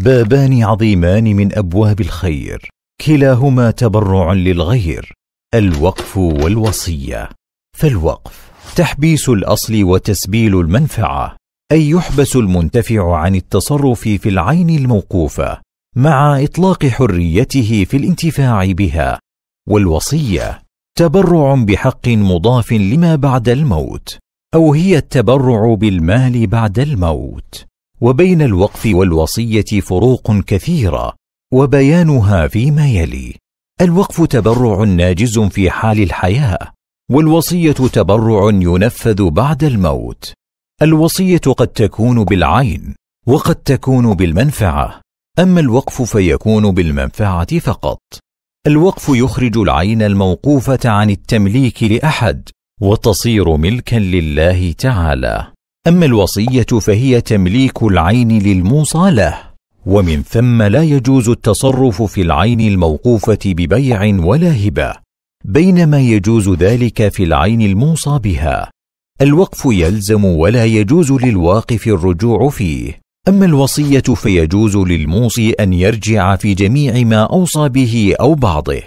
بابان عظيمان من ابواب الخير كلاهما تبرع للغير الوقف والوصيه فالوقف تحبيس الاصل وتسبيل المنفعه اي يحبس المنتفع عن التصرف في العين الموقوفه مع اطلاق حريته في الانتفاع بها والوصيه تبرع بحق مضاف لما بعد الموت او هي التبرع بالمال بعد الموت وبين الوقف والوصيه فروق كثيره وبيانها فيما يلي الوقف تبرع ناجز في حال الحياه والوصيه تبرع ينفذ بعد الموت الوصيه قد تكون بالعين وقد تكون بالمنفعه اما الوقف فيكون بالمنفعه فقط الوقف يخرج العين الموقوفه عن التمليك لاحد وتصير ملكا لله تعالى اما الوصيه فهي تمليك العين للموصى له ومن ثم لا يجوز التصرف في العين الموقوفه ببيع ولا هبه بينما يجوز ذلك في العين الموصى بها الوقف يلزم ولا يجوز للواقف الرجوع فيه اما الوصيه فيجوز للموصي ان يرجع في جميع ما اوصى به او بعضه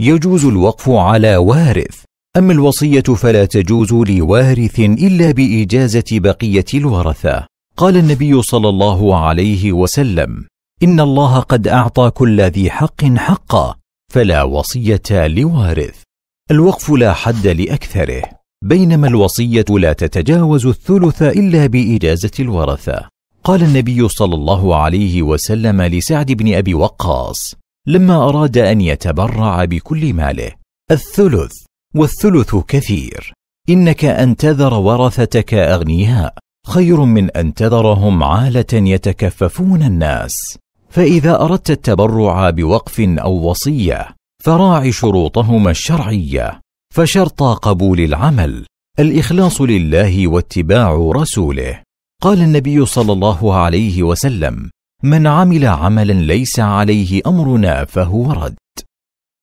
يجوز الوقف على وارث أما الوصية فلا تجوز لوارث إلا بإجازة بقية الورثة. قال النبي صلى الله عليه وسلم: إن الله قد أعطى كل ذي حق حقه، فلا وصية لوارث. الوقف لا حد لأكثره، بينما الوصية لا تتجاوز الثلث إلا بإجازة الورثة. قال النبي صلى الله عليه وسلم لسعد بن أبي وقاص: لما أراد أن يتبرع بكل ماله: الثلث والثلث كثير انك ان تذر ورثتك اغنياء خير من ان تذرهم عاله يتكففون الناس فاذا اردت التبرع بوقف او وصيه فراع شروطهما الشرعيه فشرطا قبول العمل الاخلاص لله واتباع رسوله قال النبي صلى الله عليه وسلم من عمل عملا ليس عليه امرنا فهو رد